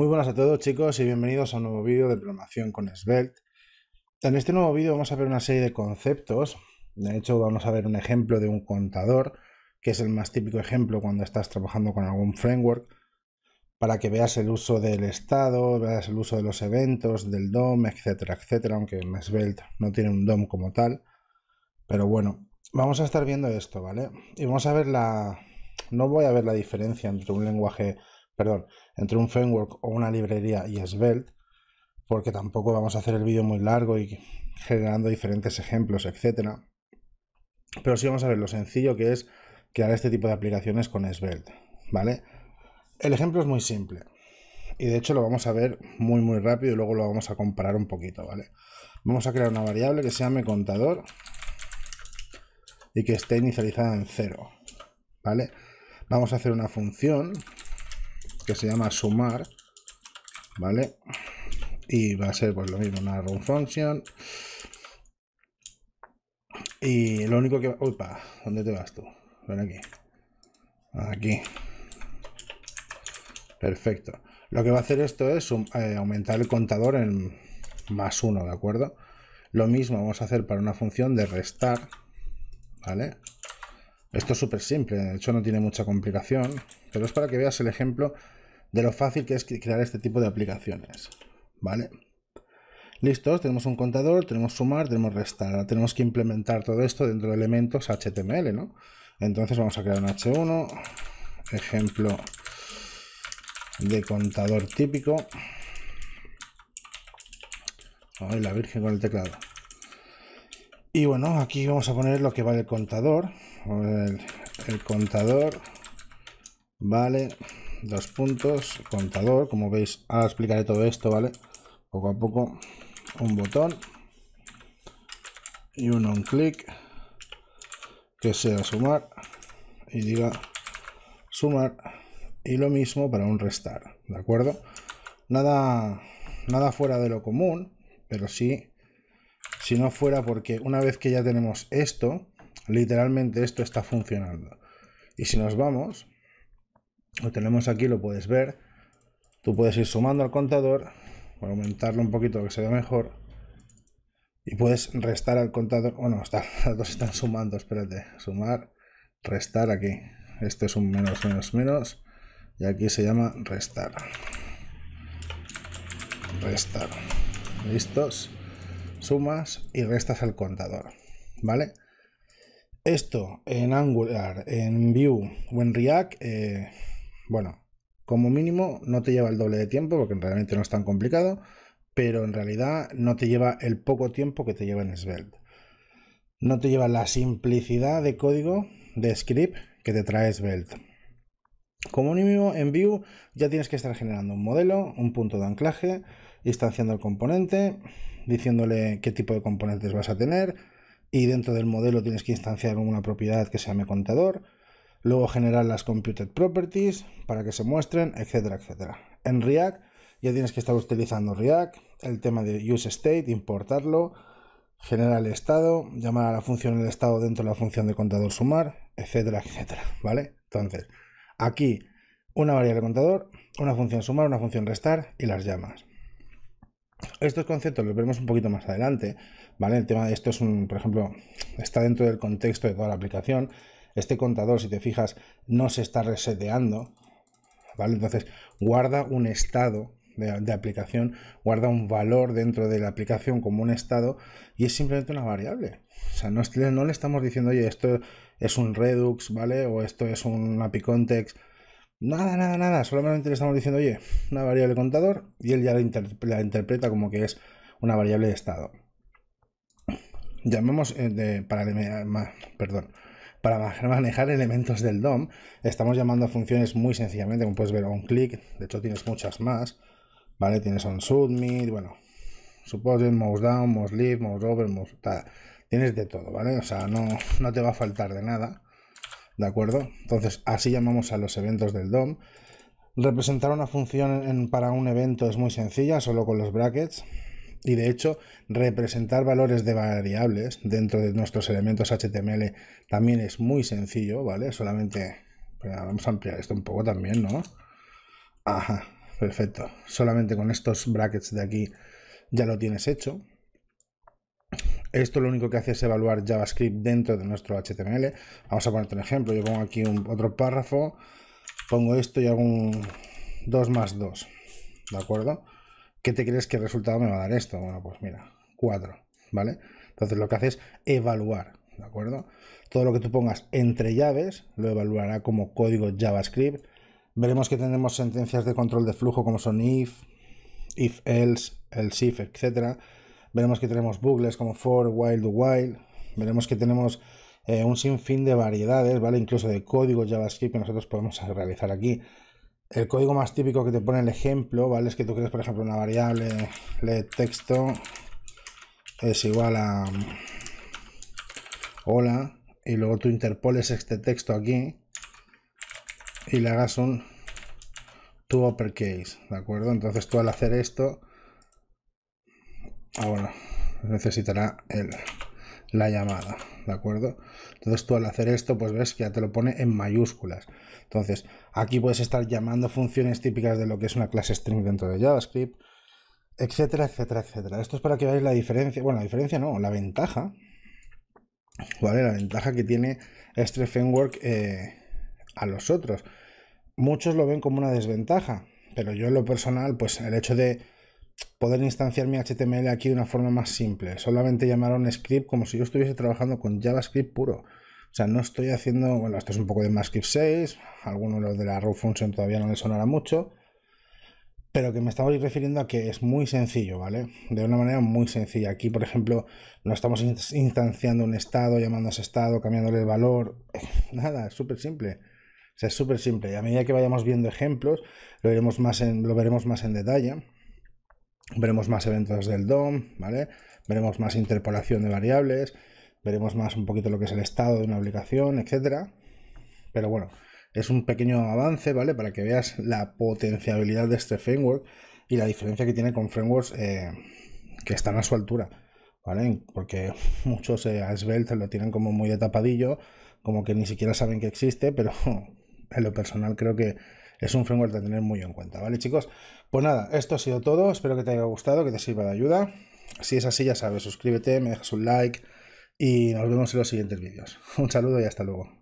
Muy buenas a todos chicos y bienvenidos a un nuevo vídeo de programación con Svelte. En este nuevo vídeo vamos a ver una serie de conceptos, de hecho vamos a ver un ejemplo de un contador, que es el más típico ejemplo cuando estás trabajando con algún framework, para que veas el uso del estado, veas el uso de los eventos, del DOM, etcétera, etcétera, aunque en Svelte no tiene un DOM como tal, pero bueno, vamos a estar viendo esto, ¿vale? Y vamos a ver la... no voy a ver la diferencia entre un lenguaje perdón, entre un framework o una librería y Svelte, porque tampoco vamos a hacer el vídeo muy largo y generando diferentes ejemplos, etcétera. Pero sí vamos a ver lo sencillo que es crear este tipo de aplicaciones con Svelte, ¿vale? El ejemplo es muy simple y de hecho lo vamos a ver muy muy rápido y luego lo vamos a comparar un poquito, ¿vale? Vamos a crear una variable que se llame contador y que esté inicializada en cero, ¿vale? Vamos a hacer una función que se llama sumar, ¿vale? Y va a ser pues lo mismo, una run function. Y lo único que... Opa, ¿dónde te vas tú? Ven aquí. Aquí. Perfecto. Lo que va a hacer esto es um, eh, aumentar el contador en más uno, ¿de acuerdo? Lo mismo vamos a hacer para una función de restar, ¿vale? Esto es súper simple, de hecho no tiene mucha complicación, pero es para que veas el ejemplo de lo fácil que es crear este tipo de aplicaciones. ¿Vale? Listos, tenemos un contador, tenemos sumar, tenemos restar. tenemos que implementar todo esto dentro de elementos HTML, ¿no? Entonces vamos a crear un H1, ejemplo de contador típico. Ay, la virgen con el teclado. Y bueno, aquí vamos a poner lo que vale el contador. El, contador vale dos puntos, contador, como veis, ahora explicaré todo esto, ¿vale? Poco a poco, un botón y un on click que sea sumar y diga sumar y lo mismo para un restar, ¿de acuerdo? Nada, nada fuera de lo común, pero sí si no fuera porque una vez que ya tenemos esto, literalmente esto está funcionando. Y si nos vamos, lo tenemos aquí, lo puedes ver, tú puedes ir sumando al contador, aumentarlo un poquito que se vea mejor, y puedes restar al contador, bueno, está, las dos están sumando, espérate, sumar, restar aquí, este es un menos, menos, menos, y aquí se llama restar. Restar. ¿Listos? sumas y restas al contador, ¿vale? Esto en Angular, en view o en React, eh, bueno, como mínimo no te lleva el doble de tiempo porque realmente no es tan complicado, pero en realidad no te lleva el poco tiempo que te lleva en Svelte. No te lleva la simplicidad de código de script que te trae Svelte. Como mínimo en Vue ya tienes que estar generando un modelo, un punto de anclaje, instanciando el componente, diciéndole qué tipo de componentes vas a tener y dentro del modelo tienes que instanciar una propiedad que se llame contador, luego generar las computed properties para que se muestren, etcétera, etcétera. En React ya tienes que estar utilizando React, el tema de use state, importarlo, generar el estado, llamar a la función el estado dentro de la función de contador sumar, etcétera, etcétera, ¿vale? Entonces, aquí una variable contador, una función sumar, una función restar y las llamas. Estos conceptos los veremos un poquito más adelante, ¿vale? El tema de esto es un, por ejemplo, está dentro del contexto de toda la aplicación. Este contador, si te fijas, no se está reseteando, ¿vale? Entonces, guarda un estado de, aplicación, guarda un valor dentro de la aplicación como un estado y es simplemente una variable. O sea, no, no le estamos diciendo, oye, esto es un Redux, ¿vale? O esto es un API Context Nada, nada, nada. Solamente le estamos diciendo, oye, una variable contador y él ya la, interpreta como que es una variable de estado. Llamamos eh, para, perdón, para manejar elementos del DOM, estamos llamando a funciones muy sencillamente, como puedes ver, un clic. De hecho, tienes muchas más. ¿Vale? Tienes un submit, bueno, suppose mouse down, mouse leave, mouse over, Tienes de todo, ¿vale? O sea, no, no te va a faltar de nada. ¿De acuerdo? Entonces, así llamamos a los eventos del DOM. Representar una función para un evento es muy sencilla, solo con los brackets. Y de hecho, representar valores de variables dentro de nuestros elementos HTML también es muy sencillo, ¿vale? Solamente... Vamos a ampliar esto un poco también, ¿no? Ajá, perfecto. Solamente con estos brackets de aquí ya lo tienes hecho. Esto lo único que hace es evaluar JavaScript dentro de nuestro HTML. Vamos a ponerte un ejemplo. Yo pongo aquí un, otro párrafo, pongo esto y hago un 2 más 2. ¿De acuerdo? ¿Qué te crees que el resultado me va a dar esto? Bueno, pues mira, 4. ¿Vale? Entonces lo que hace es evaluar. ¿De acuerdo? Todo lo que tú pongas entre llaves lo evaluará como código JavaScript. Veremos que tenemos sentencias de control de flujo como son if, if else, else if, etcétera Veremos que tenemos bugles como For, Wild, while. Veremos que tenemos eh, un sinfín de variedades, ¿vale? Incluso de código JavaScript que nosotros podemos realizar aquí. El código más típico que te pone el ejemplo, ¿vale? Es que tú quieres por ejemplo, una variable le texto es igual a mm, hola y luego tú interpoles este texto aquí y le hagas un to uppercase, ¿de acuerdo? Entonces tú al hacer esto Ah, bueno, necesitará la llamada, ¿de acuerdo? Entonces tú al hacer esto, pues ves que ya te lo pone en mayúsculas. Entonces, aquí puedes estar llamando funciones típicas de lo que es una clase string dentro de JavaScript, etcétera, etcétera, etcétera. Esto es para que veáis la diferencia, bueno, la diferencia no, la ventaja, ¿vale? La ventaja que tiene este framework eh, a los otros. Muchos lo ven como una desventaja, pero yo en lo personal, pues el hecho de poder instanciar mi HTML aquí de una forma más simple. Solamente llamar a un script como si yo estuviese trabajando con JavaScript puro. O sea, no estoy haciendo, bueno, esto es un poco de MyScript 6, alguno de los de la row function todavía no le sonará mucho, pero que me estamos refiriendo a que es muy sencillo, ¿vale? De una manera muy sencilla. Aquí, por ejemplo, no estamos instanciando un estado, llamando a ese estado, cambiándole el valor, nada, es súper simple. O sea, es súper simple. Y a medida que vayamos viendo ejemplos, lo, más lo veremos más en detalle. Veremos más eventos del DOM, ¿vale? Veremos más interpolación de variables, veremos más un poquito lo que es el estado de una aplicación, etcétera. Pero bueno, es un pequeño avance, ¿vale? Para que veas la potenciabilidad de este framework y la diferencia que tiene con frameworks eh, que están a su altura, ¿vale? Porque muchos eh, a Svelte lo tienen como muy de tapadillo, como que ni siquiera saben que existe, pero en lo personal creo que es un framework a tener muy en cuenta, ¿vale chicos? Pues nada, esto ha sido todo, espero que te haya gustado, que te sirva de ayuda. Si es así, ya sabes, suscríbete, me dejas un like y nos vemos en los siguientes vídeos. Un saludo y hasta luego.